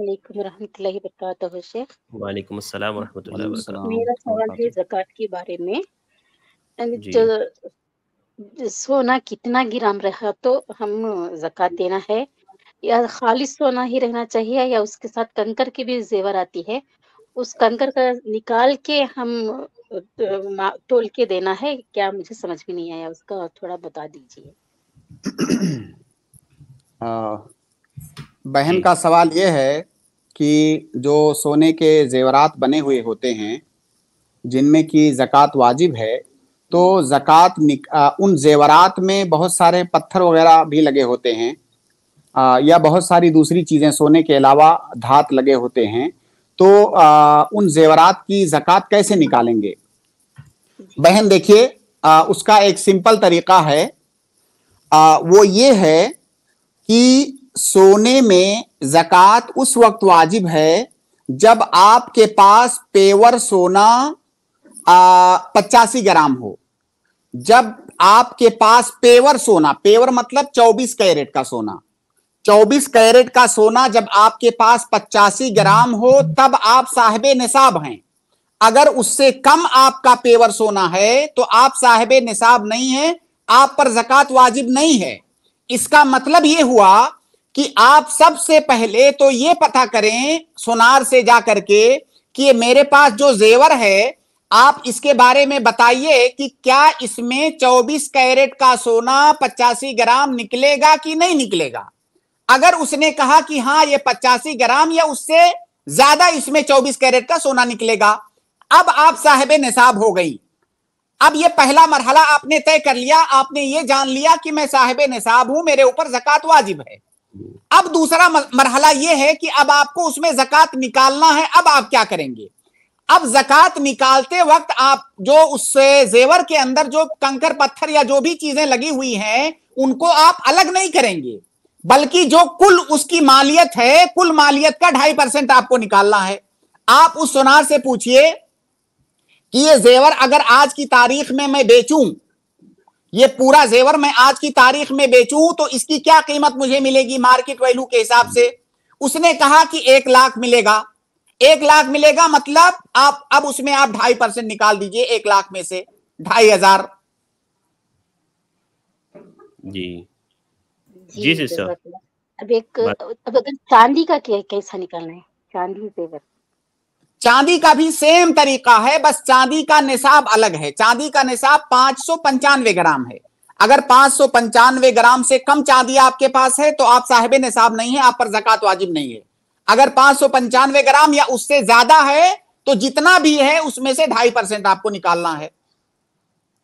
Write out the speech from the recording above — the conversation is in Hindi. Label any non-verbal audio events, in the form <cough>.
वालेकुम अस्सलाम व रहमतुल्लाहि व बरकातहू मेरा सवाल है zakat के बारे में जो सोना कितना ग्राम रहा तो हम zakat देना है या खालिश सोना ही रहना चाहिए या उसके साथ कंकर की भी जेवर आती है उस कंकर का निकाल के हम तोल के देना है क्या मुझे समझ में नहीं आया उसका थोड़ा बता दीजिए <clears throat> बहन का सवाल यह है कि जो सोने के जेवरात बने हुए होते हैं जिनमें कि ज़क़़त वाजिब है तो ज़क़़त उन जेवरात में बहुत सारे पत्थर वगैरह भी लगे होते हैं आ, या बहुत सारी दूसरी चीज़ें सोने के अलावा धात लगे होते हैं तो आ, उन जेवरात की ज़क़़त कैसे निकालेंगे बहन देखिए उसका एक सिंपल तरीका है आ, वो ये है कि सोने में जकत उस वक्त वाजिब है जब आपके पास पेवर सोना पचासी ग्राम हो जब आपके पास पेवर सोना पेवर मतलब 24 कैरेट का सोना 24 कैरेट का सोना जब आपके पास पचासी ग्राम हो तब आप साहेब निसाब हैं अगर उससे कम आपका पेवर सोना है तो आप साहेब निसाब नहीं है आप पर जकत वाजिब नहीं है इसका मतलब ये हुआ कि आप सबसे पहले तो ये पता करें सोनार से जा करके कि ये मेरे पास जो जेवर है आप इसके बारे में बताइए कि क्या इसमें 24 कैरेट का सोना पचासी ग्राम निकलेगा कि नहीं निकलेगा अगर उसने कहा कि हाँ ये पचासी ग्राम या उससे ज्यादा इसमें 24 कैरेट का सोना निकलेगा अब आप साहेब निसाब हो गई अब ये पहला मरहला आपने तय कर लिया आपने ये जान लिया कि मैं साहेब निसाब हूं मेरे ऊपर जक़ात वाजिब है अब दूसरा मरहला यह है कि अब आपको उसमें जक़ात निकालना है अब आप क्या करेंगे अब जक़ात निकालते वक्त आप जो उस जेवर के अंदर जो कंकर पत्थर या जो भी चीजें लगी हुई हैं उनको आप अलग नहीं करेंगे बल्कि जो कुल उसकी मालियत है कुल मालियत का ढाई परसेंट आपको निकालना है आप उस सोनार से पूछिए कि ये जेवर अगर आज की तारीख में मैं बेचूं ये पूरा जेवर मैं आज की तारीख में बेचू तो इसकी क्या कीमत मुझे मिलेगी मार्केट वैल्यू के हिसाब से उसने कहा कि एक लाख मिलेगा एक लाख मिलेगा मतलब आप अब उसमें आप ढाई परसेंट निकाल दीजिए एक लाख में से ढाई हजार जी जी सर अब एक अब अगर चांदी का कैसा निकालना है चांदी जेवर चांदी का भी सेम तरीका है बस चांदी का निसाब अलग है चांदी का निसाब पांच पंचानवे ग्राम है अगर पांच पंचानवे ग्राम से कम चांदी आपके पास है तो आप साहिब निसाब नहीं है आप पर जक़ात वाजिब नहीं है अगर पांच सौ पंचानवे ग्राम या उससे ज्यादा है तो जितना भी है उसमें से ढाई परसेंट आपको निकालना है